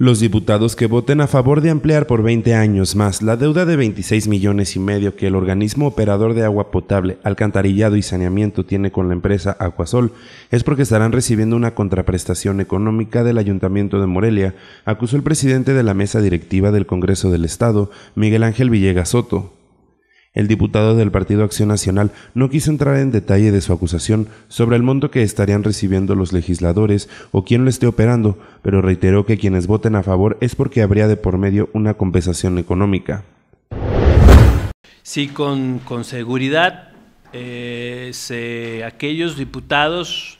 Los diputados que voten a favor de ampliar por 20 años más la deuda de 26 millones y medio que el organismo operador de agua potable, alcantarillado y saneamiento tiene con la empresa Acuasol es porque estarán recibiendo una contraprestación económica del Ayuntamiento de Morelia, acusó el presidente de la mesa directiva del Congreso del Estado, Miguel Ángel Villegas Soto. El diputado del Partido Acción Nacional no quiso entrar en detalle de su acusación sobre el monto que estarían recibiendo los legisladores o quién lo esté operando, pero reiteró que quienes voten a favor es porque habría de por medio una compensación económica. Sí, con, seguridad, eh, se, aquellos diputados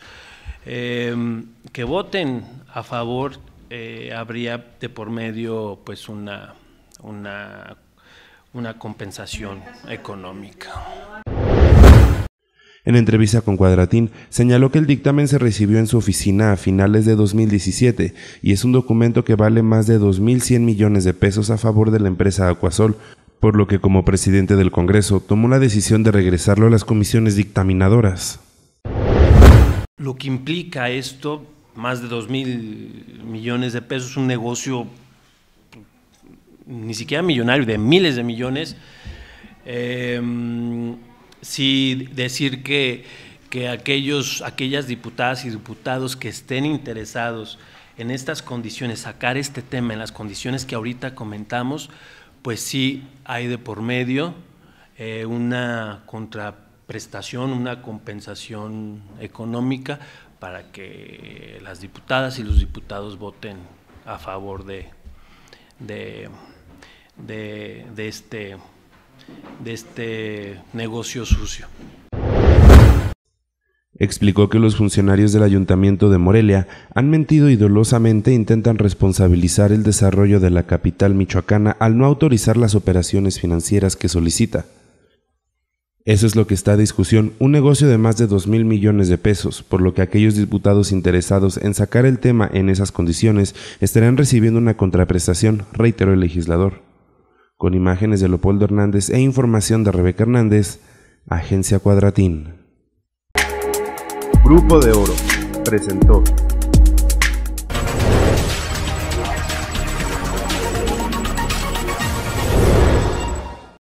em, que voten a favor eh, habría de por medio pues una, una una compensación económica. En entrevista con Cuadratín, señaló que el dictamen se recibió en su oficina a finales de 2017 y es un documento que vale más de 2.100 millones de pesos a favor de la empresa Acuasol, por lo que como presidente del Congreso tomó la decisión de regresarlo a las comisiones dictaminadoras. Lo que implica esto, más de 2.000 millones de pesos, un negocio ni siquiera millonario, de miles de millones, em, sí decir que, que aquellos, aquellas diputadas y diputados que estén interesados en estas condiciones, sacar este tema en las condiciones que ahorita comentamos, pues sí hay de por medio eh, una contraprestación, una compensación económica para que las diputadas y los diputados voten a favor de de, este, de este negocio sucio. Explicó que los funcionarios del ayuntamiento de Morelia han mentido y dolosamente intentan responsabilizar el desarrollo de la capital michoacana al no autorizar las operaciones financieras que solicita. Eso es lo que está a discusión, un negocio de más de dos mil millones de pesos, por lo que aquellos diputados interesados en sacar el tema en esas condiciones estarán recibiendo una contraprestación, reiteró el legislador con imágenes de Leopoldo Hernández e información de Rebeca Hernández, Agencia Cuadratín. Grupo de Oro presentó.